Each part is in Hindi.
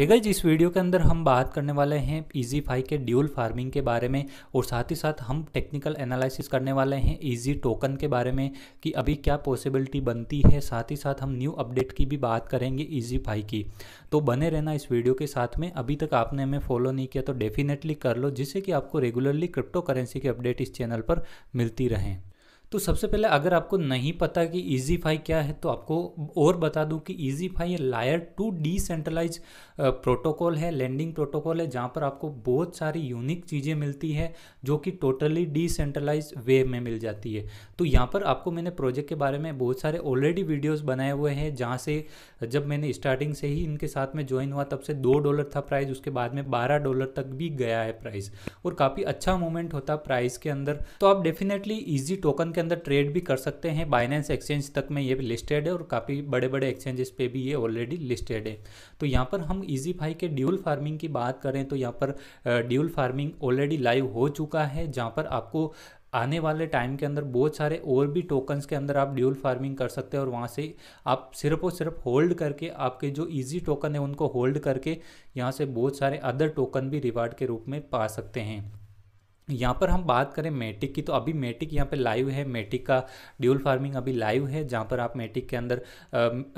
एगज इस वीडियो के अंदर हम बात करने वाले हैं ईजी e फाई के ड्यूल फार्मिंग के बारे में और साथ ही साथ हम टेक्निकल एनालिसिस करने वाले हैं ईजी e टोकन के बारे में कि अभी क्या पॉसिबिलिटी बनती है साथ ही साथ हम न्यू अपडेट की भी बात करेंगे ईजी e फाई की तो बने रहना इस वीडियो के साथ में अभी तक आपने हमें फॉलो नहीं किया तो डेफिनेटली कर लो जिससे कि आपको रेगुलरली क्रिप्टो करेंसी के अपडेट इस चैनल पर मिलती रहें तो सबसे पहले अगर आपको नहीं पता कि ईजीफाई क्या है तो आपको और बता दूं कि EasyFi layer two decentralize protocol है लैंडिंग प्रोटोकॉल है जहां पर आपको बहुत सारी यूनिक चीज़ें मिलती है जो कि टोटली डिसेंट्रलाइज वे में मिल जाती है तो यहाँ पर आपको मैंने प्रोजेक्ट के बारे में बहुत सारे ऑलरेडी वीडियोज़ बनाए हुए हैं जहाँ से जब मैंने स्टार्टिंग से ही इनके साथ में ज्वाइन हुआ तब से दो डॉलर था प्राइस उसके बाद में बारह डॉलर तक भी गया है प्राइस और काफ़ी अच्छा मोमेंट होता प्राइस के अंदर तो आप डेफिनेटली ईजी टोकन के अंदर ट्रेड भी कर सकते हैं बाइनेंस एक्सचेंज तक में ये भी लिस्टेड है और काफ़ी बड़े बड़े एक्सचेंजेस पे भी ये ऑलरेडी लिस्टेड है तो यहाँ पर हम ईजी के ड्यूल फार्मिंग की बात करें तो यहाँ पर ड्यूल फार्मिंग ऑलरेडी लाइव हो चुका है जहाँ पर आपको आने वाले टाइम के अंदर बहुत सारे और भी टोकन्स के अंदर आप ड्यूल फार्मिंग कर सकते हैं और वहाँ से आप सिर्फ और सिर्फ होल्ड करके आपके जो इजी टोकन है उनको होल्ड करके यहाँ से बहुत सारे अदर टोकन भी रिवार्ड के रूप में पा सकते हैं यहाँ पर हम बात करें मेटिक की तो अभी मेटिक यहाँ पे लाइव है मेटिक का ड्यूल फार्मिंग अभी लाइव है जहाँ पर आप मेटिक के अंदर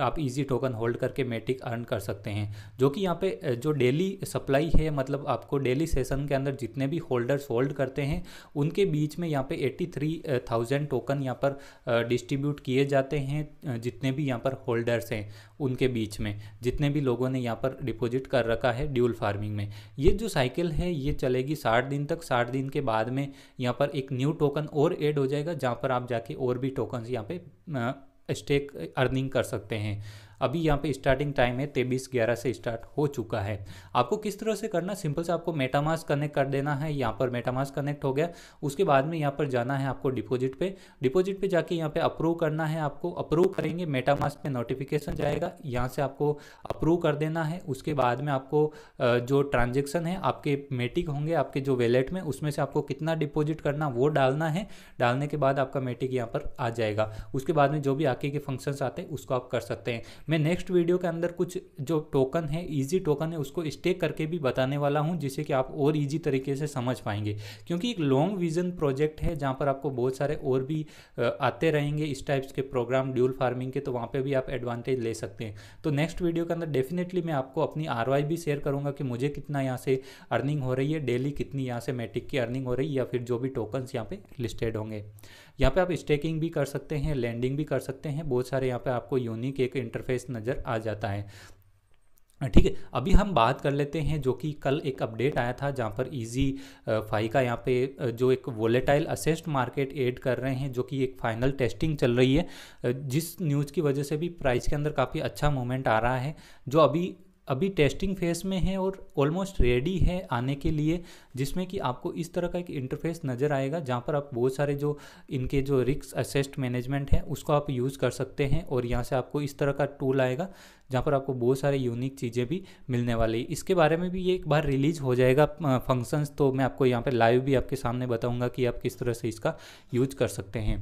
आप इजी टोकन होल्ड करके मेटिक अर्न कर सकते हैं जो कि यहाँ पे जो डेली सप्लाई है मतलब आपको डेली सेशन के अंदर जितने भी होल्डर्स होल्ड करते हैं उनके बीच में यहाँ पे एट्टी थ्री थाउजेंड टोकन यहाँ पर डिस्ट्रीब्यूट किए जाते हैं जितने भी यहाँ पर होल्डर्स हैं उनके बीच में जितने भी लोगों ने यहाँ पर डिपोजिट कर रखा है ड्यूल फार्मिंग में ये जो साइकिल है ये चलेगी साठ दिन तक साठ दिन के के बाद में यहाँ पर एक न्यू टोकन और ऐड हो जाएगा जहाँ पर आप जाके और भी टोकन यहाँ पे स्टेक अर्निंग कर सकते हैं अभी यहाँ पे स्टार्टिंग टाइम है तेबीस ग्यारह से स्टार्ट हो चुका है आपको किस तरह से करना सिंपल से आपको मेटामास कनेक्ट कर देना है यहाँ पर मेटामास कनेक्ट हो गया उसके बाद में यहाँ पर जाना है आपको डिपोजिट पे डिपोजिट पे जाके यहाँ पे अप्रूव करना है आपको अप्रूव करेंगे मेटामास पे नोटिफिकेशन जाएगा यहाँ से आपको अप्रूव कर देना है उसके बाद में आपको जो ट्रांजेक्शन है आपके मेटिक होंगे आपके जो वैलेट में उसमें से आपको कितना डिपोजिट करना वो डालना है डालने के बाद आपका मेटिक यहाँ पर आ जाएगा उसके बाद में जो भी आके के फंक्शंस आते हैं उसको आप कर सकते हैं मैं नेक्स्ट वीडियो के अंदर कुछ जो टोकन है ईजी टोकन है उसको स्टेक करके भी बताने वाला हूँ जिससे कि आप और ईजी तरीके से समझ पाएंगे क्योंकि एक लॉन्ग विजन प्रोजेक्ट है जहाँ पर आपको बहुत सारे और भी आते रहेंगे इस टाइप्स के प्रोग्राम ड्यूल फार्मिंग के तो वहाँ पर भी आप एडवांटेज ले सकते हैं तो नेक्स्ट वीडियो के अंदर डेफिनेटली मैं आपको अपनी आर भी शेयर करूँगा कि मुझे कितना यहाँ से अर्निंग हो रही है डेली कितनी यहाँ से मेट्रिक की अर्निंग हो रही है या फिर जो भी टोकन्स यहाँ पे लिस्टेड होंगे यहाँ पे आप स्टेकिंग भी कर सकते हैं लैंडिंग भी कर सकते हैं बहुत सारे यहाँ पे आपको यूनिक एक इंटरफेस इंटरेस्ट नज़र आ जाता है ठीक है अभी हम बात कर लेते हैं जो कि कल एक अपडेट आया था जहाँ पर इजी फाई का यहाँ पे जो एक वोलेटाइल असेस्ट मार्केट ऐड कर रहे हैं जो कि एक फाइनल टेस्टिंग चल रही है जिस न्यूज़ की वजह से भी प्राइस के अंदर काफ़ी अच्छा मूवमेंट आ रहा है जो अभी अभी टेस्टिंग फेज़ में है और ऑलमोस्ट रेडी है आने के लिए जिसमें कि आपको इस तरह का एक इंटरफेस नज़र आएगा जहाँ पर आप बहुत सारे जो इनके जो रिक्स असेस्ट मैनेजमेंट है उसको आप यूज़ कर सकते हैं और यहाँ से आपको इस तरह का टूल आएगा जहाँ पर आपको बहुत सारे यूनिक चीज़ें भी मिलने वाली इसके बारे में भी ये एक बार रिलीज़ हो जाएगा फंक्शंस तो मैं आपको यहाँ पर लाइव भी आपके सामने बताऊँगा कि आप किस तरह से इसका यूज कर सकते हैं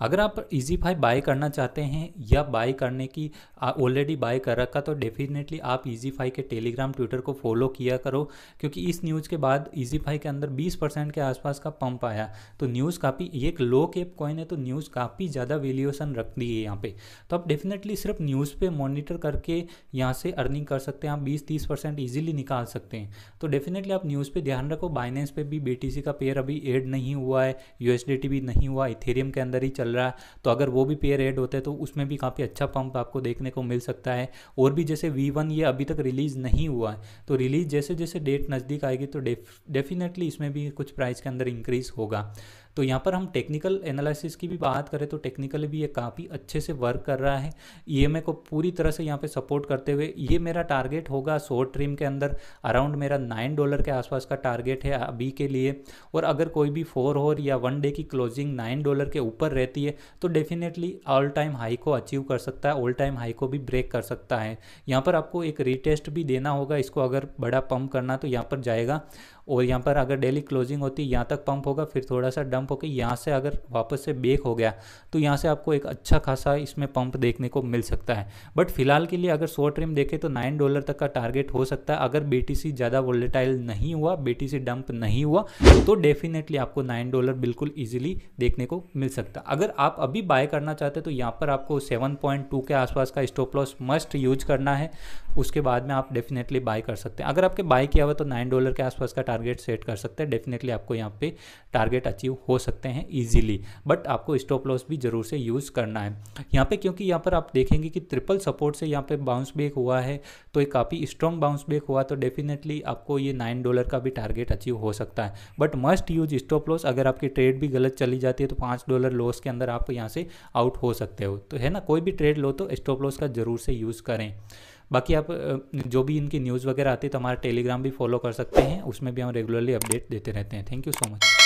अगर आप इजीफाई बाय करना चाहते हैं या बाय करने की ऑलरेडी बाय कर रखा तो डेफिनेटली आप इजी ईजी के टेलीग्राम ट्विटर को फॉलो किया करो क्योंकि इस न्यूज़ के बाद ईजी के अंदर 20 परसेंट के आसपास का पंप आया तो न्यूज़ काफ़ी एक लो केप कॉइन है तो न्यूज़ काफ़ी ज़्यादा वेल्यूएसन रख दी है यहाँ पे तो आप डेफिनेटली सिर्फ न्यूज़ पे मॉनिटर करके यहाँ से अर्निंग कर सकते हैं आप बीस तीस परसेंट ईजिली निकाल सकते हैं तो डेफिनेटली आप न्यूज़ पर ध्यान रखो बाइनेंस पे भी बी का पेयर अभी एड नहीं हुआ है यू भी नहीं हुआ इथेरियम के अंदर ही चल रहा है तो अगर वो भी पेयर एड होता है तो उसमें भी काफ़ी अच्छा पंप आपको देखने को मिल सकता है और भी जैसे वी ये अभी अभी तक रिलीज़ नहीं हुआ है तो रिलीज़ जैसे जैसे डेट नज़दीक आएगी तो डेफिनेटली इसमें भी कुछ प्राइस के अंदर इंक्रीज़ होगा तो यहाँ पर हम टेक्निकल एनालिसिस की भी बात करें तो टेक्निकली भी ये काफ़ी अच्छे से वर्क कर रहा है ई को पूरी तरह से यहाँ पर सपोर्ट करते हुए ये मेरा टारगेट होगा शॉर्ट ट्रिम के अंदर अराउंड मेरा नाइन डॉलर के आसपास का टारगेट है अभी के लिए और अगर कोई भी फोर होर या वन डे की क्लोजिंग नाइन डॉलर के ऊपर रहती है तो डेफिनेटली ऑल टाइम हाई को अचीव कर सकता है ऑल टाइम हाई को भी ब्रेक कर सकता है यहाँ पर आपको एक रीटेस्ट भी देना होगा इसको अगर बड़ा पंप करना तो यहाँ पर जाएगा और यहाँ पर अगर डेली क्लोजिंग होती है यहाँ तक पंप होगा फिर थोड़ा सा डंप होकर यहाँ से अगर वापस से बेक हो गया तो यहाँ से आपको एक अच्छा खासा इसमें पंप देखने को मिल सकता है बट फिलहाल के लिए अगर शॉर्ट रिम देखें तो नाइन डॉलर तक का टारगेट हो सकता है अगर बीटीसी ज़्यादा वोलेटाइल नहीं हुआ बीटीसी डंप नहीं हुआ तो डेफिनेटली आपको नाइन डॉलर बिल्कुल ईजिली देखने को मिल सकता है अगर आप अभी बाय करना चाहते तो यहाँ पर आपको सेवन के आसपास का स्टॉप लॉस मस्ट यूज करना है उसके बाद में आप डेफिनेटली बाय कर सकते हैं अगर आपके बाय किया हुआ तो नाइन डॉलर के आसपास का टारगेट सेट कर सकते हैं डेफिनेटली आपको यहाँ पे टारगेट अचीव हो हो सकते हैं ईजिली बट आपको स्टॉप लॉस भी ज़रूर से यूज़ करना है यहाँ पे क्योंकि यहाँ पर आप देखेंगे कि ट्रिपल सपोर्ट से यहाँ पे बाउंस बैक हुआ है तो ये काफ़ी स्ट्रॉन्ग बाउंस बैक हुआ तो डेफिनेटली आपको ये नाइन डॉलर का भी टारगेट अचीव हो सकता है but must use stop loss अगर आपकी ट्रेड भी गलत चली जाती है तो पाँच डॉलर लॉस के अंदर आप यहाँ से आउट हो सकते हो तो है ना कोई भी ट्रेड लो तो स्टॉप लॉस का ज़रूर से यूज़ करें बाकी आप जो भी इनकी न्यूज़ वगैरह आती है तो हमारा टेलीग्राम भी फॉलो कर सकते हैं उसमें भी हम रेगुलरली अपडेट देते रहते हैं थैंक यू सो मच